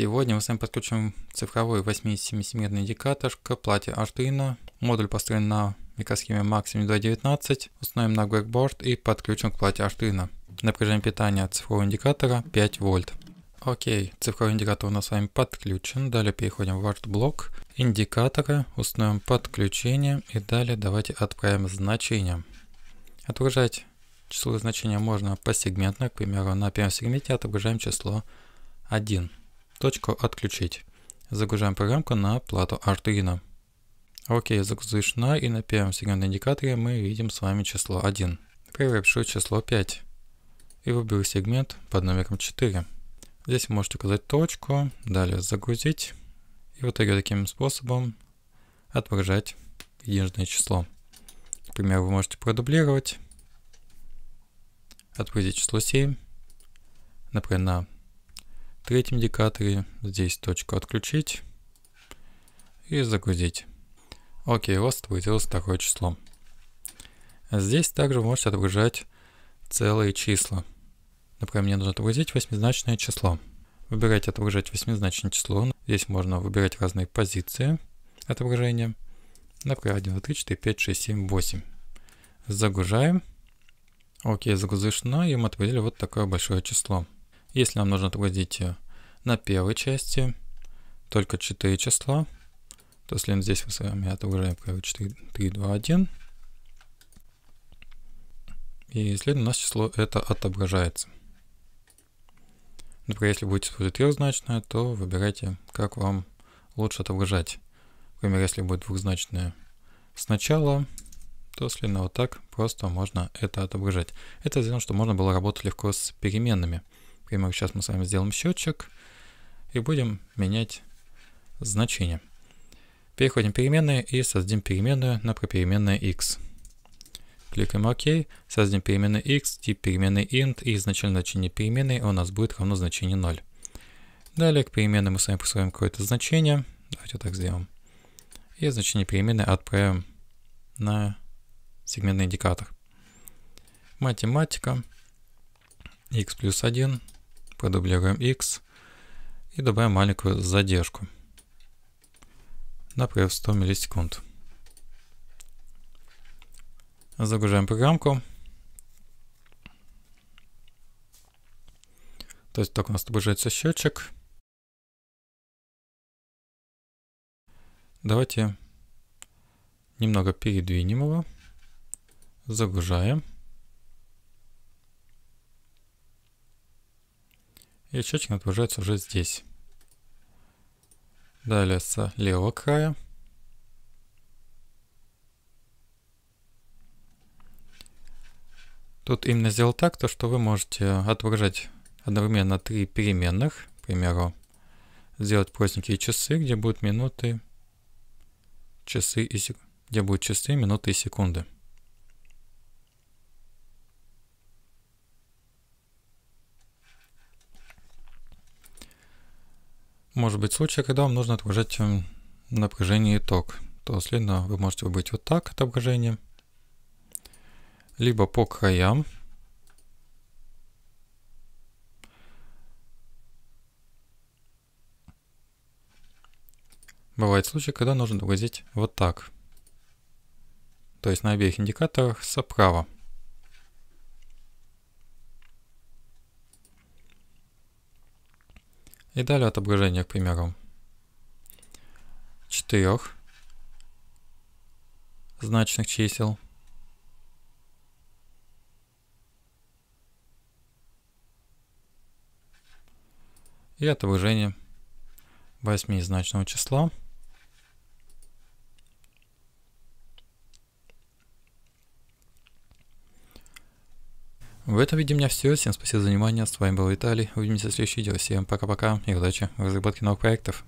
Сегодня мы с вами подключим цифровой 87-сегментный индикатор к плате Arduino. Модуль построен на микросхеме Maxim 2.19, установим на Blackboard и подключим к плате Arduino. Напряжение питания цифрового индикатора 5 вольт. Окей, цифровой индикатор у нас с вами подключен. Далее переходим в арт-блок индикатора, установим подключение и далее давайте отправим значение. Отображать число значения можно посегментно, к примеру, на первом сегменте отображаем число 1. Точку «Отключить». Загружаем программку на плату Arduino. Окей, загружена и на первом сигнальном индикаторе мы видим с вами число 1. Превращу число 5 и выберу сегмент под номером 4. Здесь можете указать точку, далее загрузить и вот итоге таким способом отображать единственное число. Например, вы можете продублировать, отгрузить число 7, например, на в третьем декаторе здесь точку отключить и загрузить. Окей, у вас отобразилось такое число. Здесь также вы можете отображать целые числа. Например, мне нужно отобразить восьмизначное число. Выбирайте отображать восьмизначное число. Здесь можно выбирать разные позиции отображения. Например, 1, 2, 3, 4, 5, 6, 7, 8. Загружаем. Окей, загрузишь на, и мы отобразили вот такое большое число. Если нам нужно отгрузить э, на первой части только 4 числа, то слин здесь мы с вами отображаем правило 4, 3, 2, 1. И следом у нас число это отображается. Например, если будете использовать трехзначное, то выбирайте, как вам лучше отображать. Например, если будет двухзначное сначала, то слина вот так просто можно это отображать. Это сделано, чтобы можно было работать легко с переменными прямых. Сейчас мы с вами сделаем счетчик и будем менять значение. Переходим в переменные и создадим переменную например, переменная x. Кликаем ОК, создадим переменную x, тип переменной int, и изначально значение переменной у нас будет равно значению 0. Далее к переменной мы с вами присвоим какое-то значение. Давайте вот так сделаем. И значение переменной отправим на сегментный индикатор. Математика x плюс 1 продублируем x и добавим маленькую задержку. Например, 100 миллисекунд. Загружаем программку. То есть так у нас отображается счетчик. Давайте немного передвинем его. Загружаем. И счетчик отображается уже здесь. Далее с левого края. Тут именно сделал так, то что вы можете отображать одновременно три переменных. К примеру, сделать простенькие часы, где будут минуты, часы и сек... где будут часы, минуты и секунды. Может быть случаи, когда вам нужно отображать эм, напряжение и ток, то следно вы можете выбрать вот так отображение, либо по краям, Бывает случаи, когда нужно выразить вот так. То есть на обеих индикаторах справа. и далее отображение, к примеру, четырех значных чисел. И отображение восьмизначного числа. В этом виде у меня все. Всем спасибо за внимание. С вами был Виталий. Увидимся в следующем видео. Всем пока-пока и удачи в разработке новых проектов.